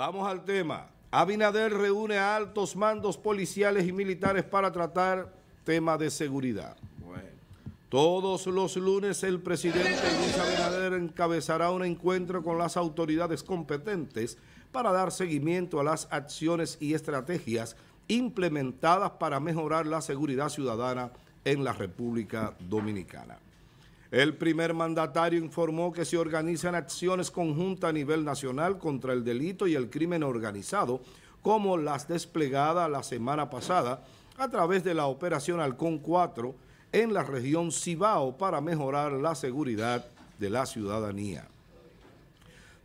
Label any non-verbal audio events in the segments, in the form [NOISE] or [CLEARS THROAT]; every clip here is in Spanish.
Vamos al tema. Abinader reúne a altos mandos policiales y militares para tratar tema de seguridad. Todos los lunes el presidente Luis Abinader encabezará un encuentro con las autoridades competentes para dar seguimiento a las acciones y estrategias implementadas para mejorar la seguridad ciudadana en la República Dominicana. El primer mandatario informó que se organizan acciones conjuntas a nivel nacional contra el delito y el crimen organizado, como las desplegadas la semana pasada a través de la operación Halcón 4 en la región Cibao para mejorar la seguridad de la ciudadanía.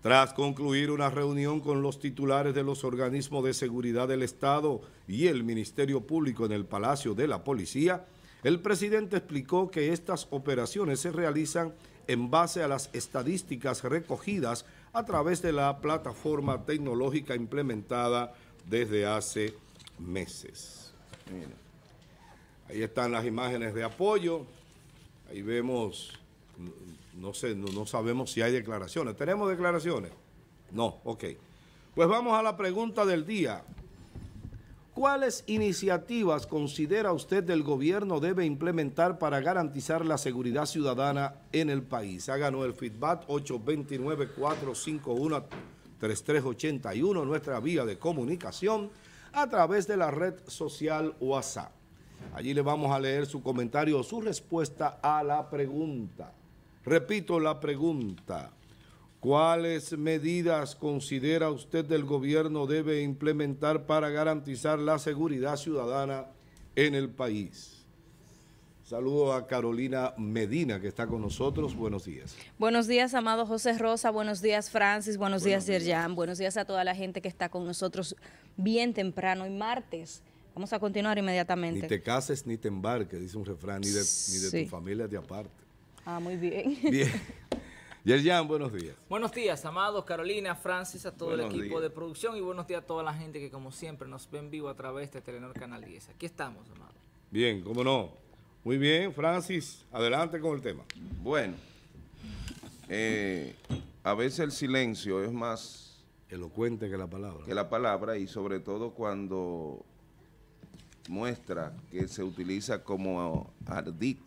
Tras concluir una reunión con los titulares de los organismos de seguridad del Estado y el Ministerio Público en el Palacio de la Policía, el presidente explicó que estas operaciones se realizan en base a las estadísticas recogidas a través de la plataforma tecnológica implementada desde hace meses. ahí están las imágenes de apoyo. Ahí vemos, no, sé, no, no sabemos si hay declaraciones. ¿Tenemos declaraciones? No, ok. Pues vamos a la pregunta del día. ¿Cuáles iniciativas considera usted el gobierno debe implementar para garantizar la seguridad ciudadana en el país? Háganos el feedback 829-451-3381, nuestra vía de comunicación, a través de la red social WhatsApp. Allí le vamos a leer su comentario o su respuesta a la pregunta. Repito la pregunta. ¿Cuáles medidas considera usted del gobierno debe implementar para garantizar la seguridad ciudadana en el país? Saludo a Carolina Medina, que está con nosotros. Buenos días. Buenos días, amado José Rosa. Buenos días, Francis. Buenos, días, Yerjan. Buenos días a toda la gente que está con nosotros bien temprano y martes. Vamos a continuar inmediatamente. Ni te cases ni te embarques, dice un refrán, ni de, de tu familia te aparte. Ah, muy Bien. [LAUGHS] Yerjan, buenos días. Buenos días, amados, Carolina, Francis, a todo el equipo de producción y buenos días a toda la gente que, como siempre, nos ven vivo a través de Telenor Canal 10. Aquí estamos, amados. Bien, cómo no. Muy bien, Francis, adelante con el tema. Bueno, eh, a veces el silencio es más... Elocuente que la palabra. Que la palabra y sobre todo cuando muestra que se utiliza como ardit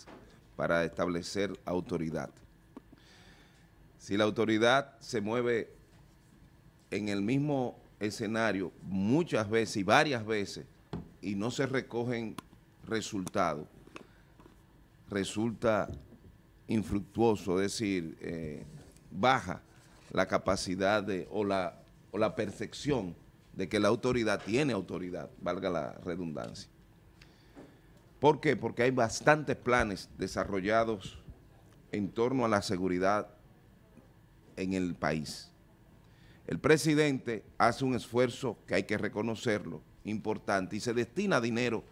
para establecer autoridad si la autoridad se mueve en el mismo escenario muchas veces y varias veces y no se recogen resultados, resulta infructuoso, es decir, eh, baja la capacidad o, la, o la percepción de que la autoridad tiene autoridad, valga la redundancia. ¿Por qué? Porque hay bastantes planes desarrollados en torno a la seguridad en el país. El presidente hace un esfuerzo que hay que reconocerlo, importante, y se destina dinero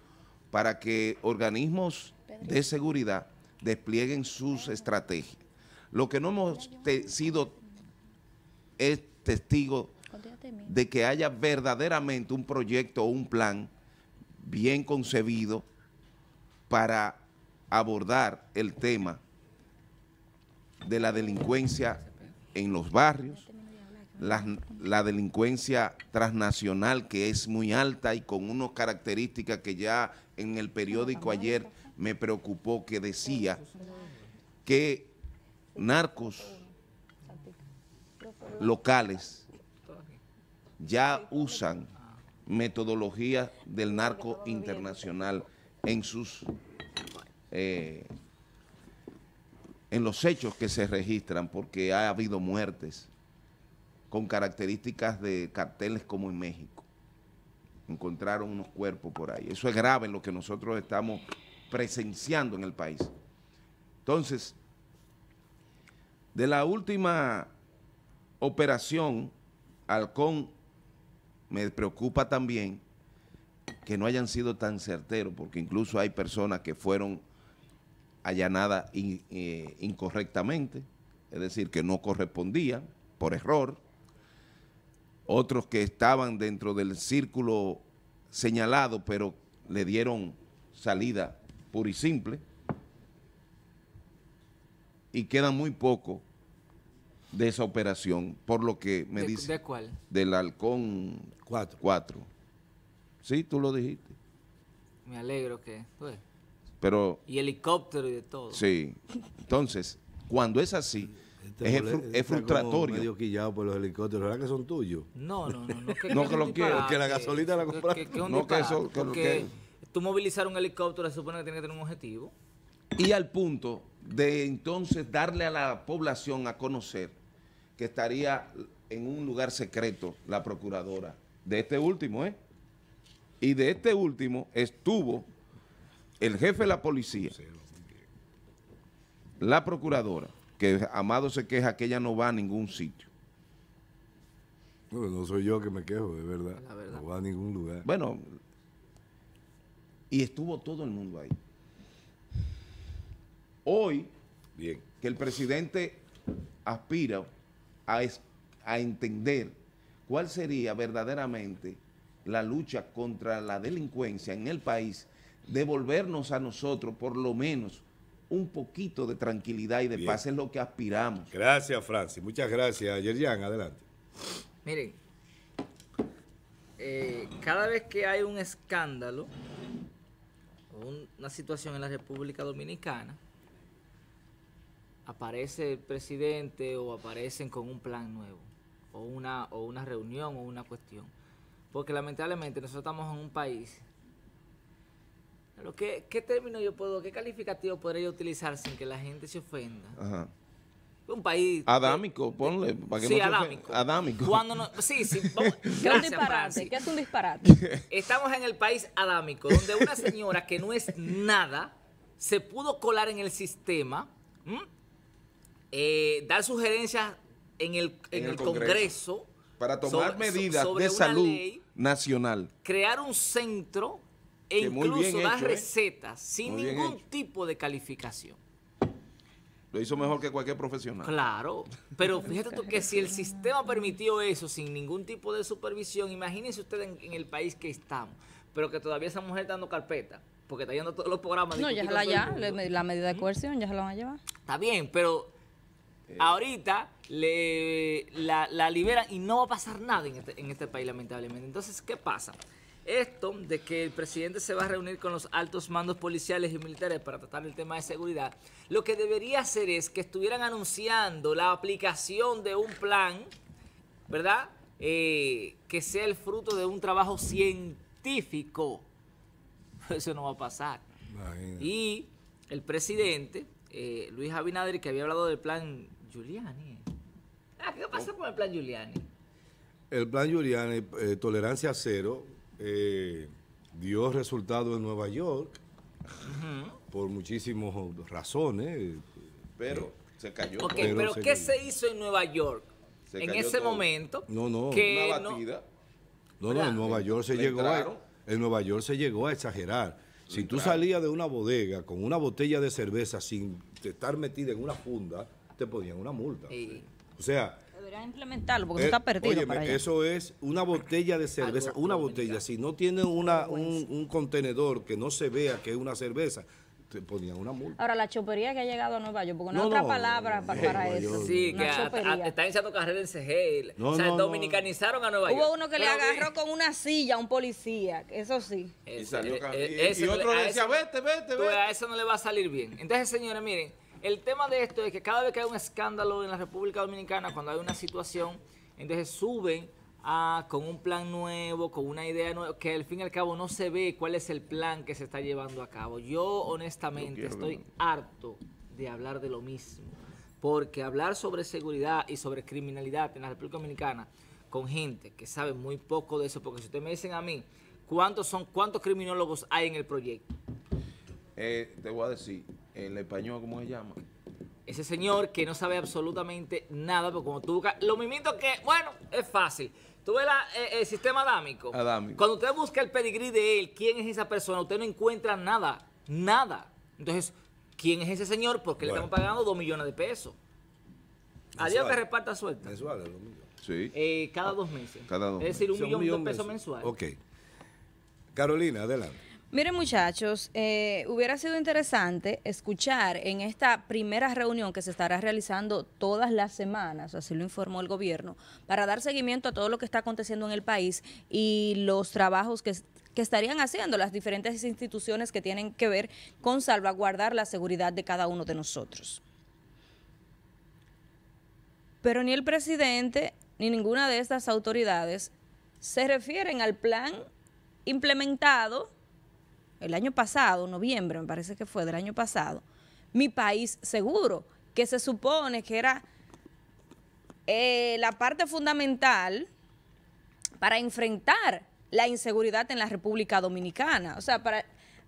para que organismos de seguridad desplieguen sus estrategias. Lo que no hemos sido es testigo de que haya verdaderamente un proyecto o un plan bien concebido para abordar el tema de la delincuencia en los barrios, la, delincuencia transnacional que es muy alta y con unas características que ya en el periódico ayer me preocupó que decía que narcos locales ya usan metodología del narco internacional en sus eh, en los hechos que se registran, porque ha habido muertes con características de carteles como en México. Encontraron unos cuerpos por ahí. Eso es grave lo que nosotros estamos presenciando en el país. Entonces, de la última operación, Halcón, me preocupa también que no hayan sido tan certeros, porque incluso hay personas que fueron allanada eh, incorrectamente, es decir, que no correspondía, por error, otros que estaban dentro del círculo señalado, pero le dieron salida pura y simple, y queda muy poco de esa operación, por lo que me dice... ¿De cuál? Del halcón 4. Sí, tú lo dijiste. Me alegro que y helicóptero y de todo. Sí. Entonces, cuando es así, este es, este es frustratorio. Medio quillado por los helicópteros, ¿verdad que son tuyos? No, no, no. No que, no, que, que lo Que la gasolina la compraste. no, que eso. tú movilizar un helicóptero se supone que tiene que tener un objetivo. Y al punto de entonces darle a la población a conocer que estaría en un lugar secreto la procuradora de este último, ¿eh? Y de este último estuvo el jefe de la policía, la procuradora, que Amado se queja que ella no va a ningún sitio. no soy yo que me quejo, de verdad. No va a ningún lugar. Bueno, y estuvo todo el mundo ahí. Hoy, Bien. que el presidente aspira a entender cuál sería verdaderamente la lucha contra la delincuencia en el país devolvernos a nosotros por lo menos un poquito de tranquilidad y de paz es lo que aspiramos. Gracias, Francis. Muchas gracias. Yerian, adelante. Miren, eh, cada vez que hay un escándalo o una situación en la República Dominicana, aparece el presidente o aparecen con un plan nuevo o una, o una reunión o una cuestión. Porque lamentablemente nosotros estamos en un país ¿qué, término yo puedo, qué calificativo podría yo utilizar sin que la gente se ofenda? un país adámico, ponle para que sí, no adámico. adámico. sí, sí, [LAUGHS] gracias, ¿qué es un disparate? Estamos en el país adámico, donde una señora que no es nada se pudo colar en el sistema, eh, dar sugerencias en el, Congreso, para tomar medidas de salud nacional, crear un centro e incluso da ¿eh? recetas sin ningún tipo de calificación. Lo hizo mejor que cualquier profesional. Claro, pero fíjate tú que si el sistema permitió eso sin ningún tipo de supervisión, imagínense ustedes en, el país que estamos, pero que todavía esa mujer está dando carpeta, porque está yendo todos los programas. No, ya la ya, la medida de coerción ya se la van a llevar. Está bien, pero eh. ahorita le, la, liberan y no va a pasar nada en este, en este país, lamentablemente. Entonces, ¿qué pasa? Esto de que el presidente se va a reunir con los altos mandos policiales y militares para tratar el tema de seguridad, lo que debería hacer es que estuvieran anunciando la aplicación de un plan, ¿verdad? Eh, que sea el fruto de un trabajo científico. [LAUGHS] Eso no va a pasar. Y el presidente, eh, Luis Abinader, que había hablado del plan Giuliani. Ah, ¿Qué pasa oh. con el plan Giuliani? El plan Giuliani, eh, tolerancia cero, eh, dio resultado en Nueva York por muchísimas razones. Pero eh, se cayó. pero, pero ¿qué se hizo en Nueva York? en ese momento. No, no. una batida. No, no, en Nueva York se llegó a, en Nueva York se llegó a exagerar. Si tú salías de una bodega con una botella de cerveza sin estar metida en una funda, te ponían una multa. O sea, a implementarlo porque tú eh, está perdido. eso es una botella de cerveza, una botella. Si no tiene una, un, contenedor que no se vea que es una cerveza, te ponían una multa. Ahora, la chopería que ha llegado a Nueva York, porque no, hay otra palabra para, eso. Sí, que está a, están carrera en sejel. No, o sea, dominicanizaron a Nueva York. Hubo uno que le agarró con una silla a un policía, eso sí. y, eh, eh, otro le decía, vete, vete, vete. Pues a eso no le va a salir bien. Entonces, señores, miren. El tema de esto es que cada vez que hay un escándalo en la República Dominicana, cuando hay una situación, entonces suben con un plan nuevo, con una idea nueva, que al fin y al cabo no se ve cuál es el plan que se está llevando a cabo. Yo honestamente estoy harto de hablar de lo mismo, porque hablar sobre seguridad y sobre criminalidad en la República Dominicana con gente que sabe muy poco de eso, porque si ustedes me dicen a mí, ¿cuántos son, cuántos criminólogos hay en el proyecto? Eh, te voy a decir, en español, ¿cómo se llama? Ese señor que no sabe absolutamente nada, porque como tú buscas lo mismo que, bueno, es fácil. Tú ves eh, el sistema adámico. adámico. Cuando usted busca el pedigrí de él, quién es esa persona, usted no encuentra nada, nada. Entonces, ¿quién es ese señor? Porque le estamos pagando dos millones de pesos. A Dios que reparta suerte. Mensual, dos millones. Sí. Eh, cada dos meses. Cada dos es decir, un, millón, de pesos mensuales. Mensual. Ok. Carolina, adelante. Miren muchachos, eh, hubiera sido interesante escuchar en esta primera reunión que se estará realizando todas las semanas, así lo informó el gobierno, para dar seguimiento a todo lo que está aconteciendo en el país y los trabajos que, que estarían haciendo las diferentes instituciones que tienen que ver con salvaguardar la seguridad de cada uno de nosotros. Pero ni el presidente ni ninguna de estas autoridades se refieren al plan implementado el año pasado, noviembre me parece que fue del año pasado, Mi País Seguro, que se supone que era eh, la parte fundamental para enfrentar la inseguridad en la República Dominicana. O sea, para,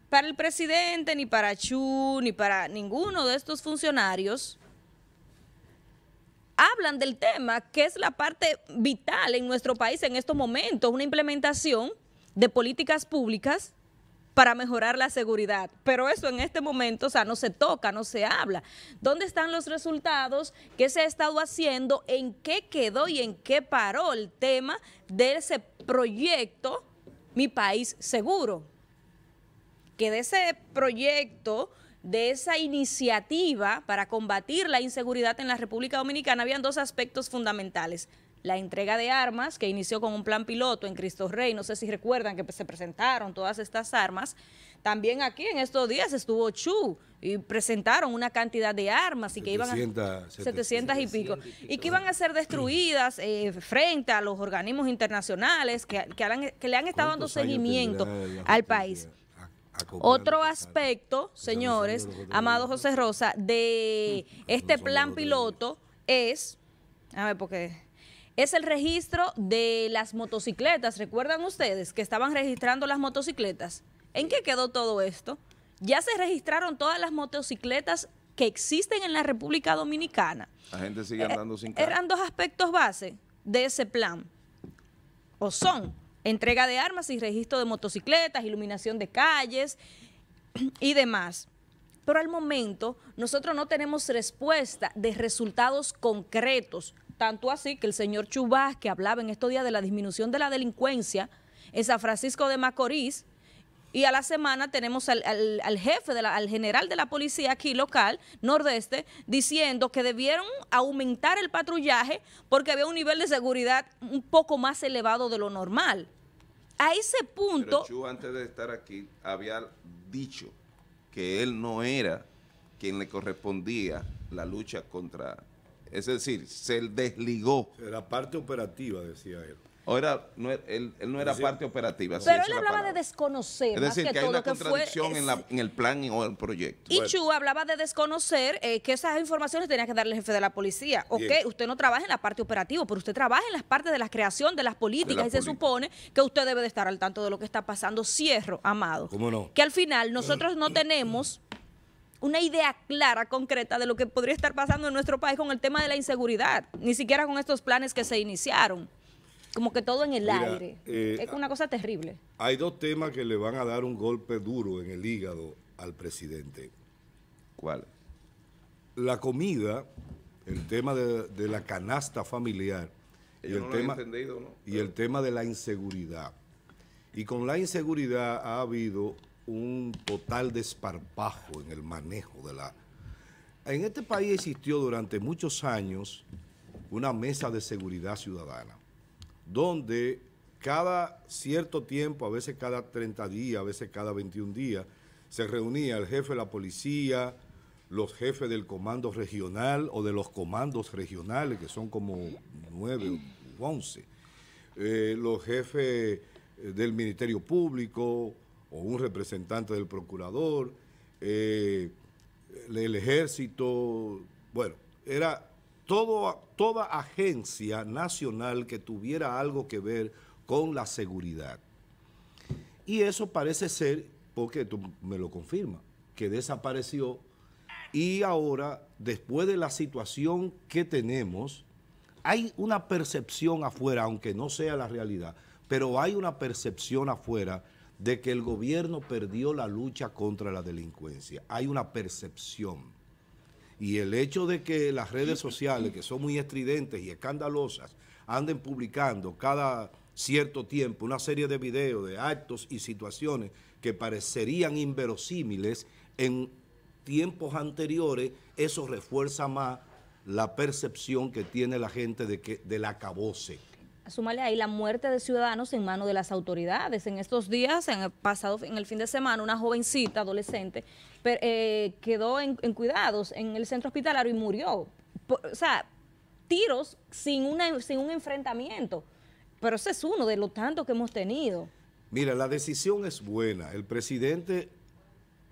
para el presidente, ni para Chu, ni para ninguno de estos funcionarios, hablan del tema que es la parte vital en nuestro país en estos momentos, una implementación de políticas públicas para mejorar la seguridad. Pero eso en este momento, o sea, no se toca, no se habla. ¿Dónde están los resultados? ¿Qué se ha estado haciendo? ¿En qué quedó y en qué paró el tema de ese proyecto Mi País Seguro? Que de ese proyecto de esa iniciativa para combatir la inseguridad en la República Dominicana habían dos aspectos fundamentales la entrega de armas que inició con un plan piloto en Cristo Rey. No sé si recuerdan que se presentaron todas estas armas. También aquí en estos días estuvo Chu y presentaron una cantidad de armas y que iban a y, pico, y que iban a ser destruidas eh, frente a los organismos internacionales que, que le han estado dando seguimiento al país. Otro aspecto, señores, amado José Rosa, de [LAUGHS] este plan piloto es, a ver, porque es el registro de las motocicletas. ¿Recuerdan ustedes que estaban registrando las motocicletas? ¿En qué quedó todo esto? Ya se registraron todas las motocicletas que existen en la República Dominicana. La gente sigue eh, andando sin carro. Eran dos aspectos base de ese plan. O son entrega de armas y registro de motocicletas, iluminación de calles [CLEARS THROAT] y demás. Pero al momento nosotros no tenemos respuesta de resultados concretos tanto así que el señor Chubas, que hablaba en estos días de la disminución de la delincuencia en San Francisco de Macorís, y a la semana tenemos al, jefe, de al general de la policía aquí local, nordeste, diciendo que debieron aumentar el patrullaje porque había un nivel de seguridad un poco más elevado de lo normal. A ese punto... antes de estar aquí, había dicho que él no era quien le correspondía la lucha contra es decir, se desligó. Era parte operativa, decía él. O no, él, no era parte operativa. Pero él hablaba de desconocer. más que, todo una que fue, en, la, en, el plan o el proyecto. Y Chu hablaba de desconocer eh, que esas informaciones tenía que darle el jefe de la policía. Ok, usted no trabaja en la parte operativa, pero usted trabaja en las partes de la creación de las políticas y se supone que usted debe de estar al tanto de lo que está pasando. Cierro, amado. ¿Cómo no? Que al final nosotros no tenemos una idea clara, concreta de lo que podría estar pasando en nuestro país con el tema de la inseguridad, ni siquiera con estos planes que se iniciaron. Como que todo en el aire. Eh, es una cosa terrible. Hay dos temas que le van a dar un golpe duro en el hígado al presidente. ¿Cuál? La comida, el tema de, la canasta familiar el, tema, y el tema de la inseguridad. Y con la inseguridad ha habido un total desparpajo en el manejo de la... En este país existió durante muchos años una mesa de seguridad ciudadana, donde cada cierto tiempo, a veces cada 30 días, a veces cada 21 días, se reunía el jefe de la policía, los jefes del comando regional o de los comandos regionales, que son como 9 u 11, eh, los jefes del Ministerio Público, o un representante del procurador, eh, el ejército, bueno, era toda agencia nacional que tuviera algo que ver con la seguridad. Y eso parece ser, porque tú me lo confirmas, que desapareció y ahora, después de la situación que tenemos, hay una percepción afuera, aunque no sea la realidad, pero hay una percepción afuera de que el gobierno perdió la lucha contra la delincuencia. Hay una percepción. Y el hecho de que las redes sociales, que son muy estridentes y escandalosas, anden publicando cada cierto tiempo una serie de videos, de actos y situaciones que parecerían inverosímiles en tiempos anteriores, eso refuerza más la percepción que tiene la gente de que del acabose Súmale ahí la muerte de ciudadanos en manos de las autoridades. En estos días, en el pasado, en el fin de semana, una jovencita adolescente eh, quedó en, cuidados en el centro hospitalario y murió. o sea, tiros sin, un enfrentamiento. Pero ese es uno de los tantos que hemos tenido. Mira, la decisión es buena. El presidente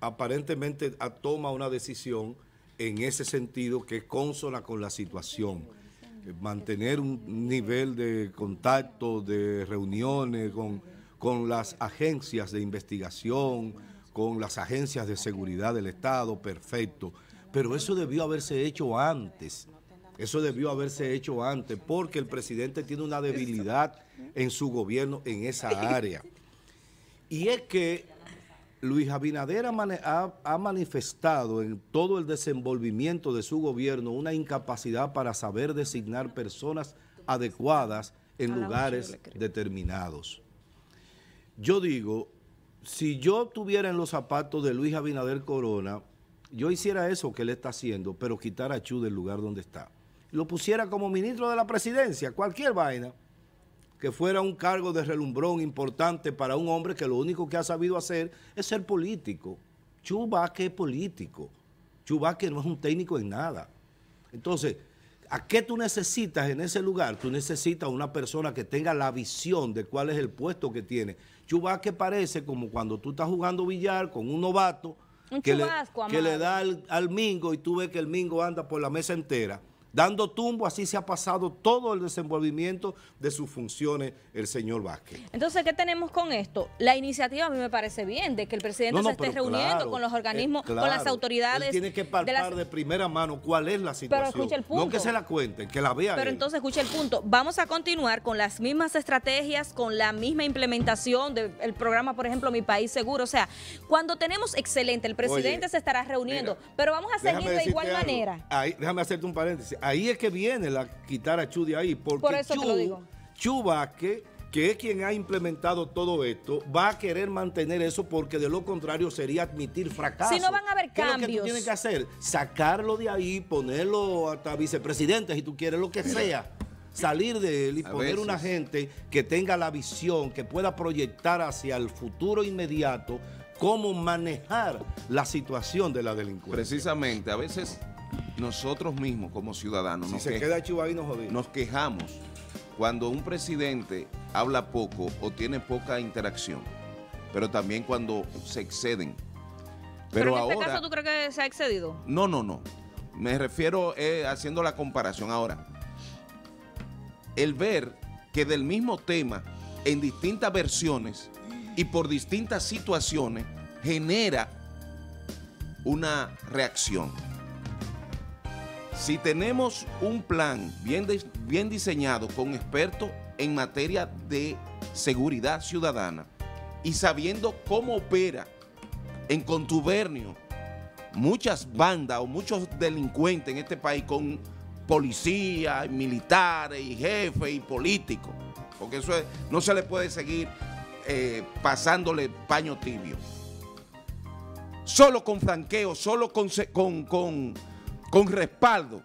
aparentemente toma una decisión en ese sentido que consola con la situación mantener un nivel de contacto, de reuniones con, con las agencias de investigación, con las agencias de seguridad del Estado, perfecto. Pero eso debió haberse hecho antes. Eso debió haberse hecho antes porque el presidente tiene una debilidad en su gobierno en esa área. Y es que Luis Abinader ha, manifestado en todo el desenvolvimiento de su gobierno una incapacidad para saber designar personas adecuadas en lugares determinados. Yo digo, si yo tuviera en los zapatos de Luis Abinader Corona, yo hiciera eso que él está haciendo, pero quitar a Chu del lugar donde está. Lo pusiera como ministro de la presidencia, cualquier vaina que fuera un cargo de relumbrón importante para un hombre que lo único que ha sabido hacer es ser político. Chubaque es político. Chubaque no es un técnico en nada. Entonces, ¿a qué tú necesitas en ese lugar? Tú necesitas una persona que tenga la visión de cuál es el puesto que tiene. Chubaque parece como cuando tú estás jugando billar con un novato que, le, que, le, da al mingo y tú ves que el mingo anda por la mesa entera dando tumbo, así se ha pasado todo el desenvolvimiento de sus funciones el señor Vázquez. Entonces, ¿qué tenemos con esto? La iniciativa a mí me parece bien, de que el presidente se esté reuniendo con los eh, organismos, con las autoridades. tiene que palpar de, primera mano cuál es la situación. Pero No que se la cuenten, que la vea Pero entonces, escuche el punto. Vamos a continuar con las mismas estrategias, con la misma implementación del programa, por ejemplo, Mi País Seguro. O sea, cuando tenemos excelente, el presidente se estará reuniendo, pero vamos a seguir de igual manera. déjame hacerte un paréntesis ahí es que viene la quitar a Chu de ahí, porque Por eso que es quien ha implementado todo esto, va a querer mantener eso porque de lo contrario sería admitir fracaso. Si no van a haber cambios. ¿Qué lo que tú que hacer? Sacarlo de ahí, ponerlo hasta vicepresidente, si tú quieres, lo que sea salir de él y poner una gente que tenga la visión, que pueda proyectar hacia el futuro inmediato cómo manejar la situación de la delincuencia. Precisamente, a veces nosotros mismos como ciudadanos nos, quejamos cuando un presidente habla poco o tiene poca interacción, pero también cuando se exceden. Pero, en este ahora, este caso tú crees que se ha excedido. No, no, no. Me refiero eh, haciendo la comparación ahora. El ver que del mismo tema, en distintas versiones y por distintas situaciones, genera una reacción. Si tenemos un plan bien, diseñado con expertos en materia de seguridad ciudadana y sabiendo cómo opera en contubernio muchas bandas o muchos delincuentes en este país con policías, militares y jefes y políticos, porque eso no se le puede seguir eh, pasándole paño tibio. Solo con franqueo, solo con, con, con con respaldo.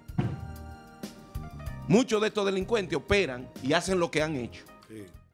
Muchos de estos delincuentes operan y hacen lo que han hecho.